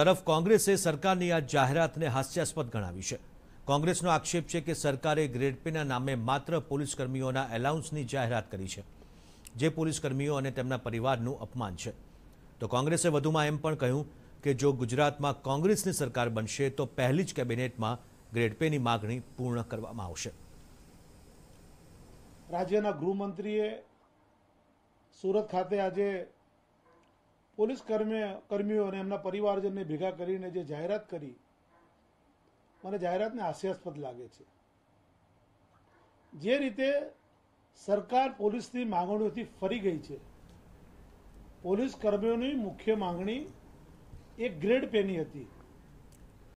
તરફ કોંગ્રેસે સરકારની આ જાહેરાતને હાસ્યાસ્પદ ગણાવી છે કોંગ્રેસનો આક્ષેપ છે કે સરકારે ગ્રેડ પેના નામે માત્ર પોલીસકર્મીઓના એલાઉન્સની જાહેરાત કરી છે જે પોલીસકર્મીઓ અને તેમના પરિવારનું અપમાન છે તો કોંગ્રેસે વધુમાં એમ પણ કહ્યું કે જો ગુજરાતમાં કોંગ્રેસની સરકાર બનશે તો પહેલી જ કેબિનેટમાં ગ્રેડ પેની માગણી પૂર્ણ કરવામાં આવશે રાજ્યના ગૃહમંત્રીએ સુરત ખાતે આજે પોલીસ કર્મી કર્મીઓ અને એમના પરિવારજનને ભેગા કરીને જે જાહેરાત કરી મને જાહેરાતને હાસ્યાસ્પદ લાગે છે જે રીતે સરકાર પોલીસની માંગણીઓથી ફરી ગઈ છે પોલીસ કર્મીઓની મુખ્ય માંગણી એક ગ્રેડ પેની હતી